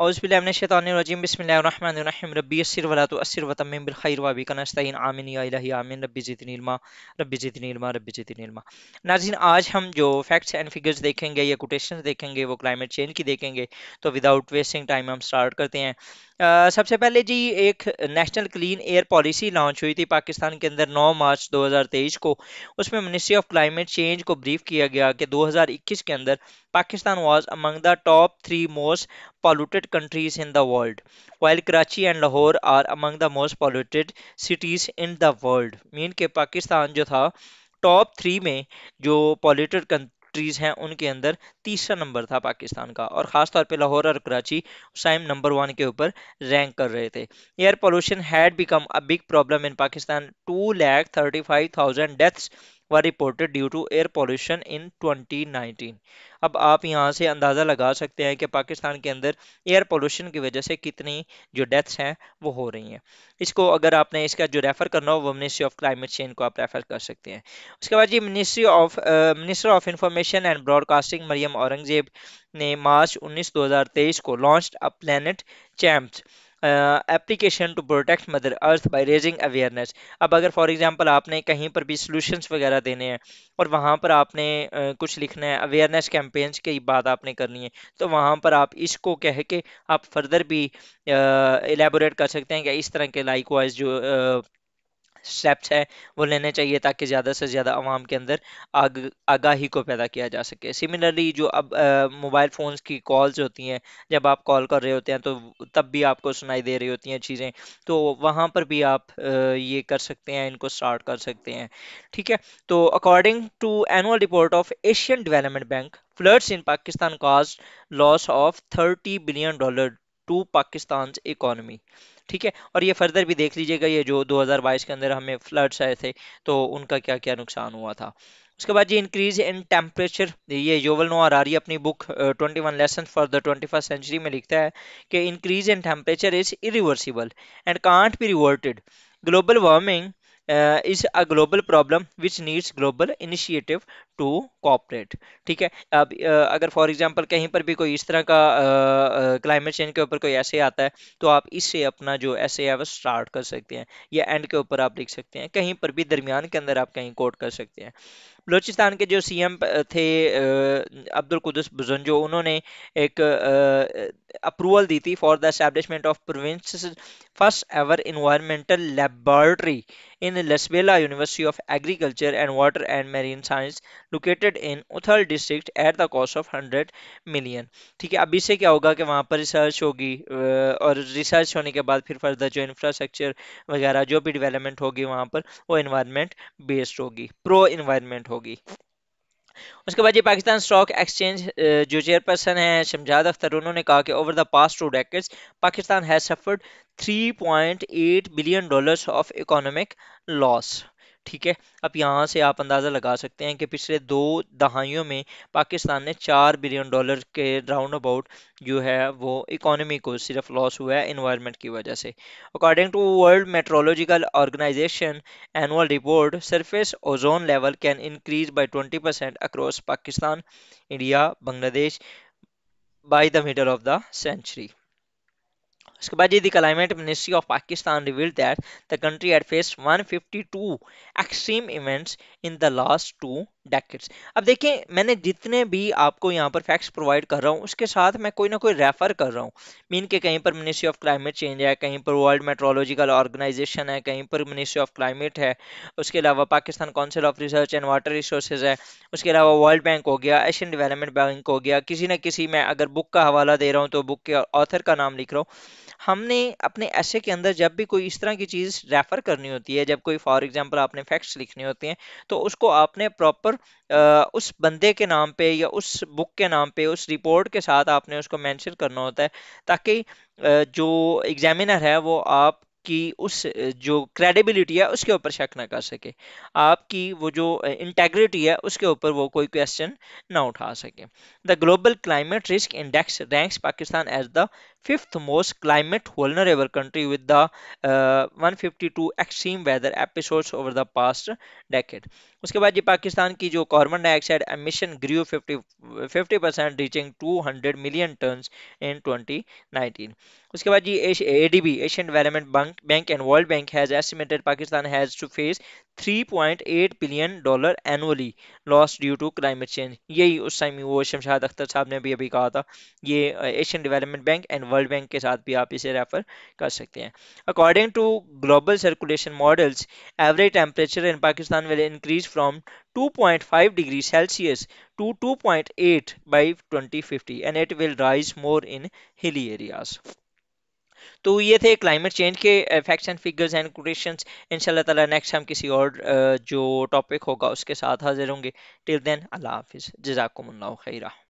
असर आमिन नाजिन आज हम जो फैक्ट्स एंड फिगर्स देखेंगे या कोटेशन देखेंगे वो क्लाइमेट चेंज की देखेंगे तो विदाउट वेस्टिंग टाइम हम स्टार्ट करते हैं आ, सबसे पहले जी एक national clean air policy launch हुई थी पाकिस्तान के अंदर नौ मार्च दो हज़ार तेईस को उसमें मिनिस्ट्री ऑफ क्लाइमेट चेंज को ब्रीफ किया गया कि दो हज़ार इक्कीस के अंदर Pakistan was among the top three most polluted countries in the world, while Karachi and Lahore are among the most polluted cities in the world. Mean के पाकिस्तान जो था टॉप थ्री में जो पॉल्यूटेड कंट्रीज़ हैं उनके अंदर तीसरा नंबर था पाकिस्तान का और ख़ास तौर पे लाहौर और कराची उस नंबर वन के ऊपर रैंक कर रहे थे air pollution had become a big problem in Pakistan two lakh thirty five thousand deaths were reported due to air pollution in 2019 अब आप यहाँ से अंदाज़ा लगा सकते हैं कि पाकिस्तान के अंदर एयर पॉल्यूशन की वजह से कितनी जो डेथ्स हैं वो हो रही हैं इसको अगर आपने इसका जो रेफ़र करना हो वो मिनिस्ट्री ऑफ क्लाइमेट चेंज को आप रेफ़र कर सकते हैं उसके बाद जी ministry of minister of information and broadcasting Maryam Aurangzeb ने मार्च उन्नीस दो को launch a planet champs application to protect mother earth by raising awareness अब अगर फॉर एग्जांपल आपने कहीं पर भी सॉल्यूशंस वगैरह देने हैं और वहाँ पर आपने uh, कुछ लिखना है अवेयरनेस कैंपेन्स की बात आपने करनी है तो वहाँ पर आप इसको कह के आप फर्दर भी एलेबोरेट uh, कर सकते हैं कि इस तरह के लाइक जो स्टेप्स हैं वो लेने चाहिए ताकि ज़्यादा से ज़्यादा आवाम के अंदर आग आगाही को पैदा किया जा सके सिमिलरली जो अब मोबाइल फ़ोन्स की कॉल्स होती हैं जब आप कॉल कर रहे होते हैं तो तब भी आपको सुनाई दे रही होती हैं चीज़ें तो वहाँ पर भी आप आ, ये कर सकते हैं इनको स्टार्ट कर सकते हैं ठीक है तो according to annual report of Asian development bank floods in Pakistan cost loss of thirty billion dollar to Pakistan economy ठीक है और ये फर्दर भी देख लीजिएगा ये जो 2022 के अंदर हमें फ्लड्स आए थे तो उनका क्या क्या नुकसान हुआ था उसके बाद जी इंक्रीज इन टेम्परेचर ये योवल आ रही अपनी book twenty one lessons for the twenty first century में लिखता है कि increase in temperature is irreversible and can't be reverted global warming is a global problem which needs global initiative to cooperate ठीक है अब अगर फॉर एग्जांपल कहीं पर भी कोई इस तरह का क्लाइमेट चेंज के ऊपर कोई ऐसे आता है तो आप इससे अपना जो ऐसे है वो स्टार्ट कर सकते हैं या एंड के ऊपर आप लिख सकते हैं कहीं पर भी दरमियान के अंदर आप कहीं कोट कर सकते हैं बलोचिस्तान के जो सीएम थे अब्दुल कुदस जो उन्होंने एक अप्रूवल दी थी for the establishment of province first ever environmental laboratory in Lasbela university of agriculture and water and marine science located in Uthal district at the cost of hundred million ठीक है अब इससे क्या होगा कि वहाँ पर रिसर्च होगी और रिसर्च होने के बाद फिर फर्दर जो इंफ्रास्ट्रक्चर वगैरह जो भी डिवेलपमेंट होगी वहाँ पर वो इन्वायरमेंट बेस्ड होगी प्रो इन्वायरमेंट होगी उसके बाद ये पाकिस्तान स्टॉक एक्सचेंज जो चेयरपर्सन है शमजाद अख्तर उन्होंने कहा कि over the past two decades Pakistan has suffered 3.8 billion dollars of economic loss ठीक है अब यहाँ से आप अंदाज़ा लगा सकते हैं कि पिछले दो दहाइयों में पाकिस्तान ने चार बिलियन डॉलर के राउंड अबाउट जो है वो इकोनॉमी को सिर्फ लॉस हुआ है इन्वायरमेंट की वजह से according to world meteorological organization annual report surface ozone level can increase by twenty percent across Pakistan India Bangladesh by the middle of the century उसके बाद ये the climate ministry of Pakistan reveal that the country at face 152 extreme events in the last two decades अब देखिए मैंने जितने भी आपको यहाँ पर फैक्ट्स प्रोवाइड कर रहा हूँ उसके साथ मैं कोई ना कोई रेफर कर रहा हूँ मीन के कहीं पर मिनिस्ट्री ऑफ क्लाइमेट चेंज है कहीं पर वर्ल्ड मेट्रोलॉजिकल ऑर्गेनाइजेशन है कहीं पर मिनिस्ट्री ऑफ क्लाइमेट है उसके अलावा Pakistan council of research and water resources है उसके अलावा वर्ल्ड बैंक हो गया एशियन डिवेलपमेंट बैंक हो गया किसी न किसी मैं अगर बुक का हवाला दे रहा हूँ तो बुक के ऑथर का नाम लिख रहा हूँ हमने अपने ऐसे के अंदर जब भी कोई इस तरह की चीज़ रेफ़र करनी होती है जब कोई फॉर एग्जाम्पल आपने फैक्ट्स लिखने होते हैं तो उसको आपने प्रॉपर उस बंदे के नाम पे या उस बुक के नाम पे उस रिपोर्ट के साथ आपने उसको मैंशन करना होता है ताकि जो एग्जामिनर है वो आप आपकी उस जो क्रेडिबिलिटी है उसके ऊपर शक ना कर सके आपकी वो जो इंटेग्रिटी है उसके ऊपर वो कोई क्वेश्चन ना उठा सके the global climate risk index ranks Pakistan as the fifth most climate vulnerable country with the 152 extreme weather episodes over the past decade उसके बाद ये पाकिस्तान की जो carbon dioxide emission grew 50 50 percent reaching 200 million tons in 2019 उसके बाद जी A D B Asian development bank and world bank has estimated Pakistan has to face 3.8 billion dollar annually loss due to climate change यही उस time वो शमशाद अख्तर साहब ने भी अभी कहा था ये Asian development bank and world bank के साथ भी आप इसे रेफर कर सकते हैं according to global circulation models average temperature in Pakistan will increase from 2.5 degree Celsius to 2.8 by 2050 and it will rise more in hilly areas तो ये थे क्लाइमेट चेंज के facts and figures and quotation इंशाल्लाह तला next हम किसी और uh, जो टॉपिक होगा उसके साथ हाजिर होंगे टिल देन अल्लाह हाफिज़ जजाकुम खैरा